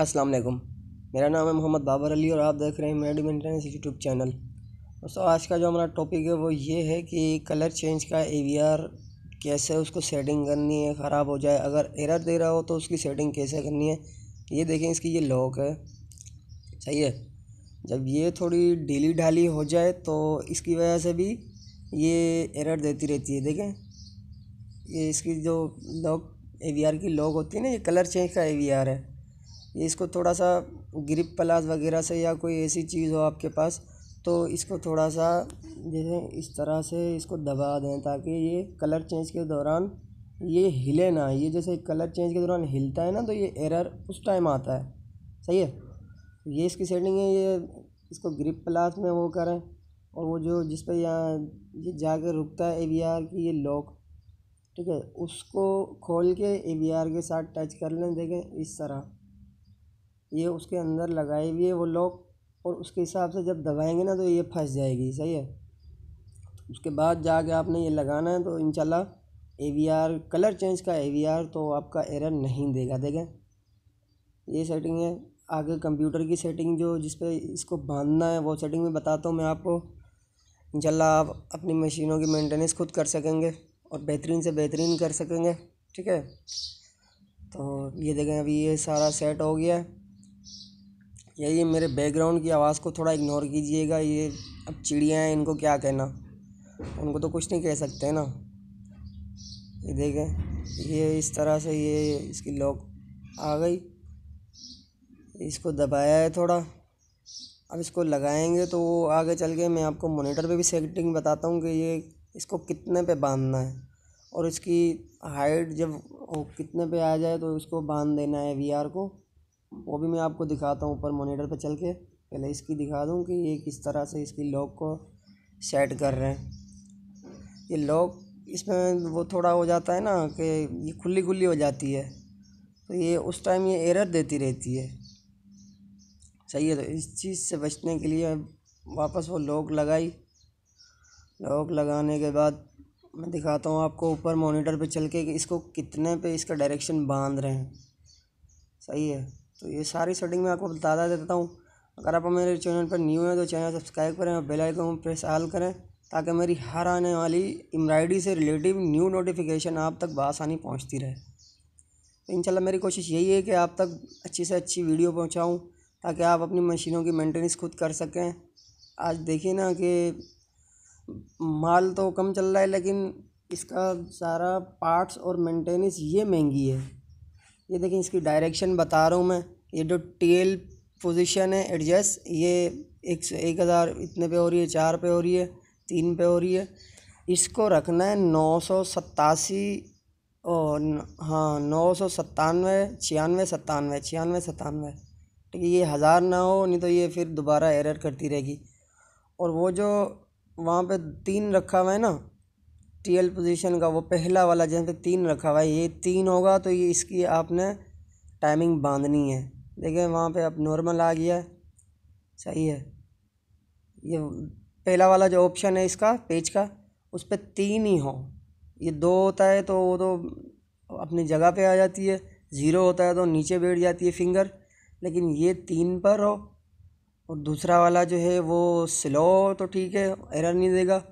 अस्सलाम वालेकुम मेरा नाम है मोहम्मद बाबर अली और आप देख रहे हैं मेड मेंटेनेंस यूट्यूब चैनल दोस्तों आज का जो हमारा टॉपिक है वो ये है कि कलर चेंज का एवीआर कैसे उसको सेटिंग करनी है ख़राब हो जाए अगर एरर दे रहा हो तो उसकी सेटिंग कैसे करनी है ये देखें इसकी ये लॉक है सही है जब ये थोड़ी ढीली ढाली हो जाए तो इसकी वजह से भी ये एरर देती रहती है देखें ये इसकी जो लॉक ए की लॉक होती है ना ये कलर चेंज का ए है इसको थोड़ा सा ग्रिप प्लास वगैरह से या कोई ऐसी चीज़ हो आपके पास तो इसको थोड़ा सा जैसे इस तरह से इसको दबा दें ताकि ये कलर चेंज के दौरान ये हिले ना ये जैसे कलर चेंज के दौरान हिलता है ना तो ये एरर उस टाइम आता है सही है ये इसकी सेटिंग है ये इसको ग्रिप प्लास में वो करें और वो जो जिस पर यहाँ ये जाकर रुकता है ए वी आर की ये लॉक ठीक है उसको खोल के ए वी आर के साथ टच कर लें देखें इस तरह ये उसके अंदर लगाई हुई है वो लॉक और उसके हिसाब से जब दबाएंगे ना तो ये फंस जाएगी सही है उसके बाद जाके आपने ये लगाना है तो इंशाल्लाह एवीआर कलर चेंज का एवीआर तो आपका एरर नहीं देगा देखें ये सेटिंग है आगे कंप्यूटर की सेटिंग जो जिस पर इसको बांधना है वो सेटिंग में बताता हूँ मैं आपको इंशाल्लाह आप अपनी मशीनों की मेंटेनेंस खुद कर सकेंगे और बेहतरीन से बेहतरीन कर सकेंगे ठीक है तो ये देखें अभी ये सारा सेट हो गया है यही मेरे बैकग्राउंड की आवाज़ को थोड़ा इग्नोर कीजिएगा ये अब चिड़िया हैं इनको क्या कहना उनको तो कुछ नहीं कह सकते हैं ना ये देखें ये इस तरह से ये इसकी लॉक आ गई इसको दबाया है थोड़ा अब इसको लगाएंगे तो वो आगे चल के मैं आपको मोनीटर पे भी सेटिंग बताता हूँ कि ये इसको कितने पे बांधना है और इसकी हाइट जब कितने पे आ जाए तो इसको बांध देना है वीआर को वो भी मैं आपको दिखाता हूँ ऊपर मोनीटर पर चल के पहले इसकी दिखा दूँ कि ये किस तरह से इसकी लॉक को सेट कर रहे हैं ये लॉक इसमें वो थोड़ा हो जाता है ना कि ये खुली खुली हो जाती है तो ये उस टाइम ये एरर देती रहती है सही है तो इस चीज़ से बचने के लिए वापस वो लॉक लगाई लॉक लगाने के बाद मैं दिखाता हूँ आपको ऊपर मॉनिटर पे चल के कि इसको कितने पे इसका डायरेक्शन बांध रहे हैं सही है तो ये सारी सेटिंग मैं आपको बताता देता हूँ अगर आप मेरे चैनल पर न्यू हैं तो चैनल सब्सक्राइब करें और बेल आइकन प्रेस ऑल करें ताकि मेरी हर आने वाली एम्ब्रॉयडरी से रिलेटिव न्यू नोटिफिकेशन आप तक बसानी पहुँचती रहे तो इंशाल्लाह मेरी कोशिश यही है कि आप तक अच्छी से अच्छी वीडियो पहुँचाऊँ ताकि आप अपनी मशीनों की मेंटेनेंस खुद कर सकें आज देखिए ना कि माल तो कम चल रहा है लेकिन इसका सारा पार्ट्स और मेंटेनेंस ये महंगी है ये देखिए इसकी डायरेक्शन बता रहा हूँ मैं ये जो टेल पोजीशन है एडजस्ट ये एक एक हज़ार इतने पे हो रही है चार पे हो रही है तीन पे हो रही है इसको रखना है नौ सौ सत्तासी और हाँ नौ सौ सत्तानवे छियानवे सत्तानवे छियानवे सत्तानवे ठीक है ये हज़ार ना हो नहीं तो ये फिर दोबारा एरर करती रहेगी और वो जो वहाँ पे तीन रखा हुआ है ना टीएल पोजीशन का वो पहला वाला जहाँ पे तीन रखा हुआ है ये तीन होगा तो ये इसकी आपने टाइमिंग बांधनी है देखिए वहाँ पे अब नॉर्मल आ गया है सही है ये पहला वाला जो ऑप्शन है इसका पेज का उस पर तीन ही हो ये दो होता है तो वो तो अपनी जगह पे आ जाती है ज़ीरो होता है तो नीचे बैठ जाती है फिंगर लेकिन ये तीन पर हो और दूसरा वाला जो है वो स्लो तो ठीक है एरर नहीं देगा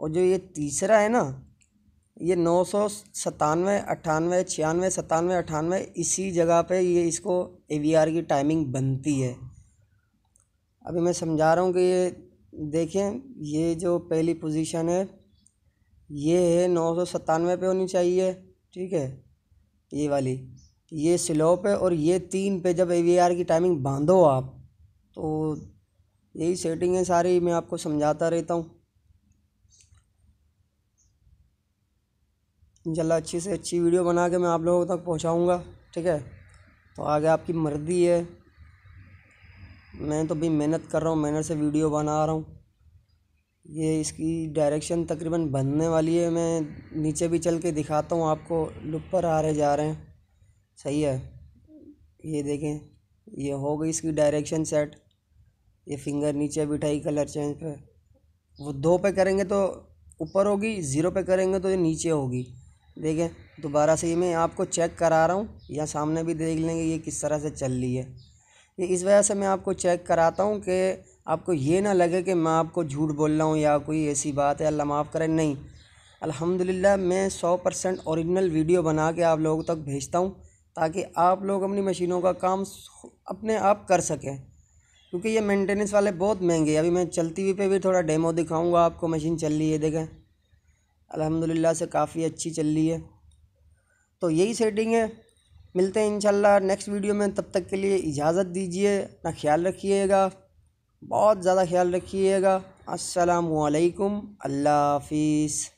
और जो ये तीसरा है ना ये नौ सौ सतानवे अट्ठानवे छियानवे सतानवे अट्ठानवे इसी जगह पे ये इसको ए की टाइमिंग बनती है अभी मैं समझा रहा हूँ कि ये देखें ये जो पहली पोजीशन है ये है नौ सौ सतानवे पर होनी चाहिए ठीक है ये वाली ये स्लोप है और ये तीन पे जब ए की टाइमिंग बांधो आप तो यही सेटिंग है सारी मैं आपको समझाता रहता हूँ इंशाल्लाह अच्छी से अच्छी वीडियो बना के मैं आप लोगों तक पहुंचाऊंगा ठीक है तो आगे आपकी मर्ज़ी है मैं तो भी मेहनत कर रहा हूँ मेहनत से वीडियो बना रहा हूँ ये इसकी डायरेक्शन तकरीबन बनने वाली है मैं नीचे भी चल के दिखाता हूँ आपको लुपर आ रहे जा रहे हैं सही है ये देखें ये हो गई इसकी डायरेक्शन सेट ये फिंगर नीचे बिठाई कलर चेंज पे वो दो पे करेंगे तो ऊपर होगी ज़ीरो पे करेंगे तो ये नीचे होगी देखें दोबारा से ये मैं आपको चेक करा रहा हूँ या सामने भी देख लेंगे ये किस तरह से चल रही है ये इस वजह से मैं आपको चेक कराता हूँ कि आपको ये ना लगे कि मैं आपको झूठ बोल रहा हूँ या कोई ऐसी बात है अल्लाह माफ़ करें नहीं अल्हम्दुलिल्लाह मैं सौ परसेंट औरिजिनल वीडियो बना के आप लोगों तक भेजता हूँ ताकि आप लोग अपनी मशीनों का काम अपने आप कर सकें क्योंकि ये मेंटेनेंस वाले बहुत महंगे अभी मैं चलती हुई पे भी थोड़ा डेमो दिखाऊंगा आपको मशीन चल रही है देखें अल्हम्दुलिल्लाह से काफ़ी अच्छी चल रही है तो यही सेटिंग है मिलते हैं इंशाल्लाह नेक्स्ट वीडियो में तब तक के लिए इजाज़त दीजिए अपना ख्याल रखिएगा बहुत ज़्यादा ख्याल रखिएगा असलकम अल्लाह हाफिज़